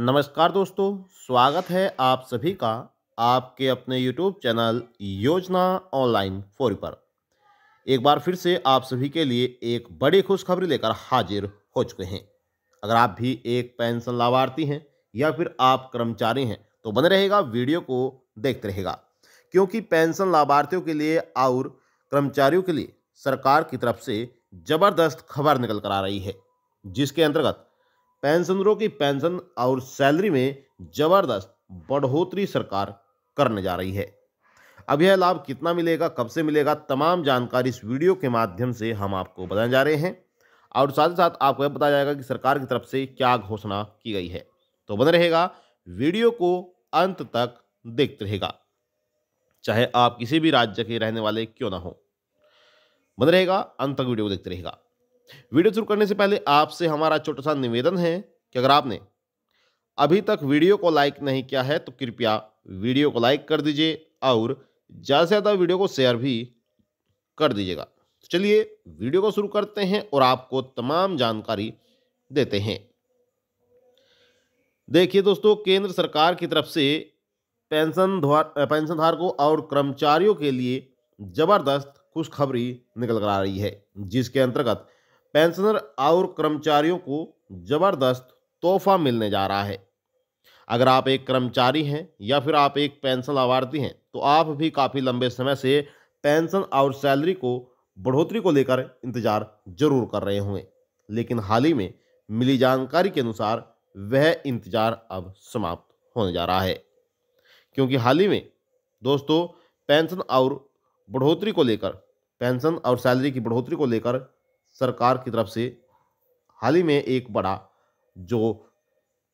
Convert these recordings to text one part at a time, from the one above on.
नमस्कार दोस्तों स्वागत है आप सभी का आपके अपने यूट्यूब चैनल योजना ऑनलाइन फोर पर एक बार फिर से आप सभी के लिए एक बड़ी खुशखबरी लेकर हाजिर हो चुके हैं अगर आप भी एक पेंशन लाभार्थी हैं या फिर आप कर्मचारी हैं तो बने रहेगा वीडियो को देखते रहेगा क्योंकि पेंशन लाभार्थियों के लिए और कर्मचारियों के लिए सरकार की तरफ से ज़बरदस्त खबर निकल कर आ रही है जिसके अंतर्गत पेंशनरों की पेंशन और सैलरी में जबरदस्त बढ़ोतरी सरकार करने जा रही है अब यह लाभ कितना मिलेगा कब से मिलेगा तमाम जानकारी इस वीडियो के माध्यम से हम आपको बताने जा रहे हैं और साथ ही साथ आपको यह बताया जाएगा कि सरकार की तरफ से क्या घोषणा की गई है तो बन रहेगा वीडियो को अंत तक देखते रहेगा चाहे आप किसी भी राज्य के रहने वाले क्यों ना हो बन रहेगा अंत तक वीडियो को देखते रहेगा वीडियो शुरू करने से पहले आपसे हमारा छोटा सा निवेदन है कि अगर आपने अभी तक वीडियो को लाइक नहीं किया है तो कृपया वीडियो को लाइक कर दीजिए और ज़्यादा से ज़्यादा वीडियो को शेयर भी कर दीजिएगा तो चलिए वीडियो को शुरू करते हैं और आपको तमाम जानकारी देते हैं देखिए दोस्तों केंद्र सरकार की तरफ से पेंशन धार पेंशनधारकों और कर्मचारियों के लिए जबरदस्त खुशखबरी निकल कर आ रही है जिसके अंतर्गत पेंशनर और कर्मचारियों को ज़बरदस्त तोहफा मिलने जा रहा है अगर आप एक कर्मचारी हैं या फिर आप एक पेंशन लाभार्थी हैं तो आप भी काफ़ी लंबे समय से पेंशन और सैलरी को बढ़ोतरी को लेकर इंतजार जरूर कर रहे होंगे लेकिन हाल ही में मिली जानकारी के अनुसार वह इंतजार अब समाप्त होने जा रहा है क्योंकि हाल ही में दोस्तों पेंशन और बढ़ोतरी को लेकर पेंशन और सैलरी की बढ़ोतरी को लेकर सरकार की तरफ से हाल ही में एक बड़ा जो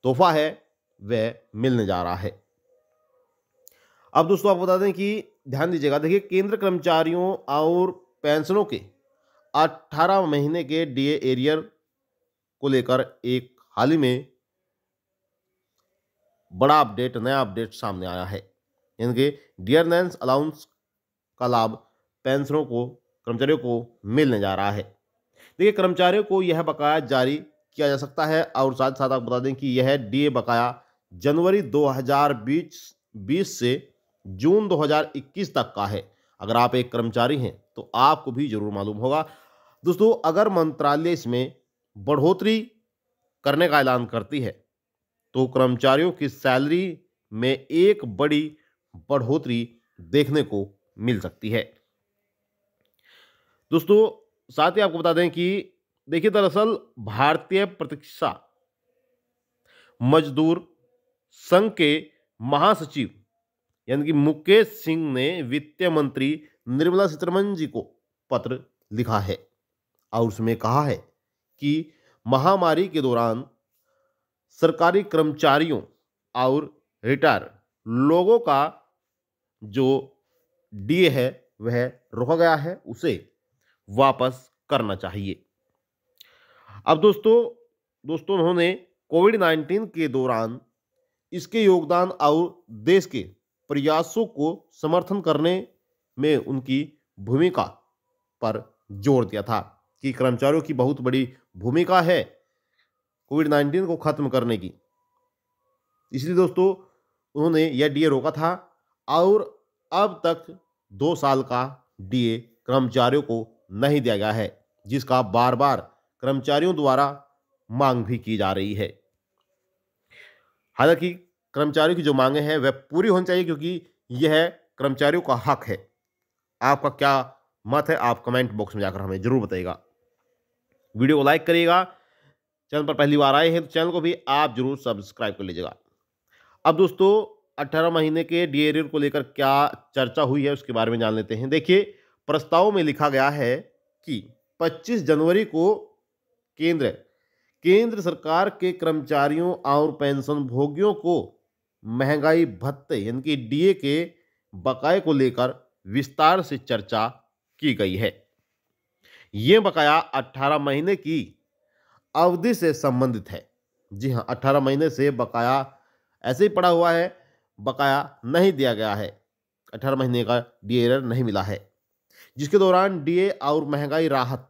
तोहफा है वह मिलने जा रहा है अब दोस्तों आपको बता दें कि ध्यान दीजिएगा देखिए केंद्र कर्मचारियों और पेंशनों के 18 महीने के डीए एरियर को लेकर एक हाल ही में बड़ा अपडेट नया अपडेट सामने आया है इनके डियरनेंस अलाउंस का लाभ पेंशनों को कर्मचारियों को मिलने जा रहा है देखिए कर्मचारियों को यह बकाया जारी किया जा सकता है और साथ साथ आपको बता दें कि यह डीए बकाया जनवरी 2020 20 से जून 2021 तक का है अगर आप एक कर्मचारी हैं तो आपको भी जरूर मालूम होगा दोस्तों अगर मंत्रालय इसमें बढ़ोतरी करने का ऐलान करती है तो कर्मचारियों की सैलरी में एक बड़ी बढ़ोतरी देखने को मिल सकती है दोस्तों साथ ही आपको बता दें कि देखिए दरअसल भारतीय प्रतीक्षा मजदूर संघ के महासचिव यानी कि मुकेश सिंह ने वित्त मंत्री निर्मला सीतारमन जी को पत्र लिखा है और उसमें कहा है कि महामारी के दौरान सरकारी कर्मचारियों और रिटायर लोगों का जो डीए है वह रोका गया है उसे वापस करना चाहिए अब दोस्तों दोस्तों उन्होंने कोविड नाइन्टीन के दौरान इसके योगदान और देश के प्रयासों को समर्थन करने में उनकी भूमिका पर जोर दिया था कि कर्मचारियों की बहुत बड़ी भूमिका है कोविड नाइन्टीन को खत्म करने की इसलिए दोस्तों उन्होंने यह डीए रोका था और अब तक दो साल का डीए कर्मचारियों को नहीं दिया गया है जिसका बार बार कर्मचारियों द्वारा मांग भी की जा रही है हालांकि कर्मचारियों की जो मांगे हैं वह पूरी होनी चाहिए क्योंकि यह कर्मचारियों का हक है आपका क्या मत है आप कमेंट बॉक्स में जाकर हमें जरूर बताइएगा वीडियो को लाइक करिएगा चैनल पर पहली बार आए हैं तो चैनल को भी आप जरूर सब्सक्राइब कर लीजिएगा अब दोस्तों 18 महीने के डी को लेकर क्या चर्चा हुई है उसके बारे में जान लेते हैं देखिए प्रस्ताव में लिखा गया है कि 25 जनवरी को केंद्र केंद्र सरकार के कर्मचारियों और पेंशन भोगियों को महंगाई भत्ते यानी कि डीए के बकाए को लेकर विस्तार से चर्चा की गई है ये बकाया 18 महीने की अवधि से संबंधित है जी हाँ 18 महीने से बकाया ऐसे ही पड़ा हुआ है बकाया नहीं दिया गया है 18 महीने का डी नहीं मिला है जिसके दौरान डीए और महंगाई राहत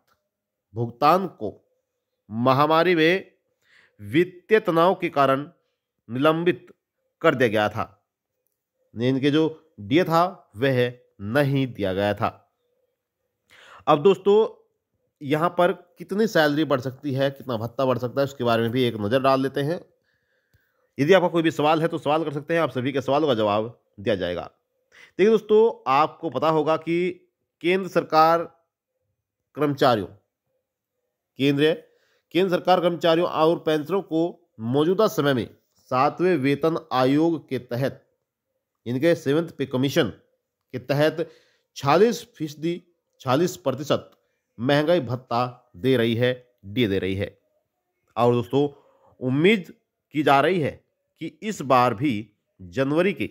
भुगतान को महामारी में वित्तीय तनाव के कारण निलंबित कर दिया गया था इनके जो डीए था वह नहीं दिया गया था अब दोस्तों यहाँ पर कितनी सैलरी बढ़ सकती है कितना भत्ता बढ़ सकता है उसके बारे में भी एक नज़र डाल लेते हैं यदि आपका कोई भी सवाल है तो सवाल कर सकते हैं आप सभी के सवालों का जवाब दिया जाएगा देखिए दोस्तों आपको पता होगा कि केंद्र सरकार कर्मचारियों केंद्र केंद्र सरकार कर्मचारियों और पेंशनरों को मौजूदा समय में सातवें वेतन आयोग के तहत इनके सेवंथ पे कमीशन के तहत छालीस फीसदी छालीस प्रतिशत महंगाई भत्ता दे रही है डी दे रही है और दोस्तों उम्मीद की जा रही है कि इस बार भी जनवरी के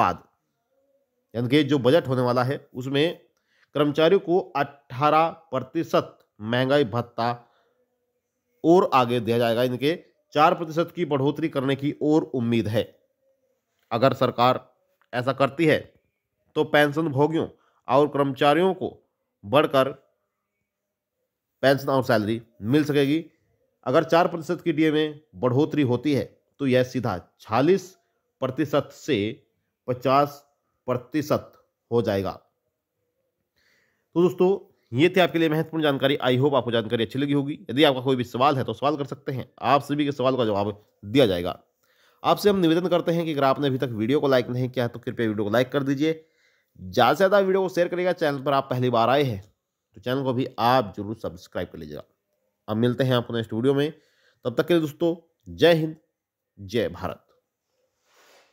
बाद यानी कि जो बजट होने वाला है उसमें कर्मचारियों को 18 प्रतिशत महंगाई भत्ता और आगे दिया जाएगा इनके चार प्रतिशत की बढ़ोतरी करने की और उम्मीद है अगर सरकार ऐसा करती है तो पेंशन भोगियों और कर्मचारियों को बढ़कर पेंशन और सैलरी मिल सकेगी अगर चार प्रतिशत की डीए में बढ़ोतरी होती है तो यह सीधा छालीस प्रतिशत से पचास प्रतिशत हो जाएगा तो दोस्तों ये थे आपके लिए महत्वपूर्ण जानकारी आई होप आपको जानकारी अच्छी लगी होगी यदि आपका कोई भी सवाल है तो सवाल कर सकते हैं आप सभी के सवाल का जवाब दिया जाएगा आपसे हम निवेदन करते हैं कि अगर आपने अभी तक वीडियो को लाइक नहीं किया है तो कृपया वीडियो को लाइक कर दीजिए ज़्यादा से ज़्यादा वीडियो को शेयर करिएगा चैनल पर आप पहली बार आए हैं तो चैनल को भी आप जरूर सब्सक्राइब कर लीजिएगा अब मिलते हैं आपको नेक्स्ट वीडियो में तब तक के लिए दोस्तों जय हिंद जय भारत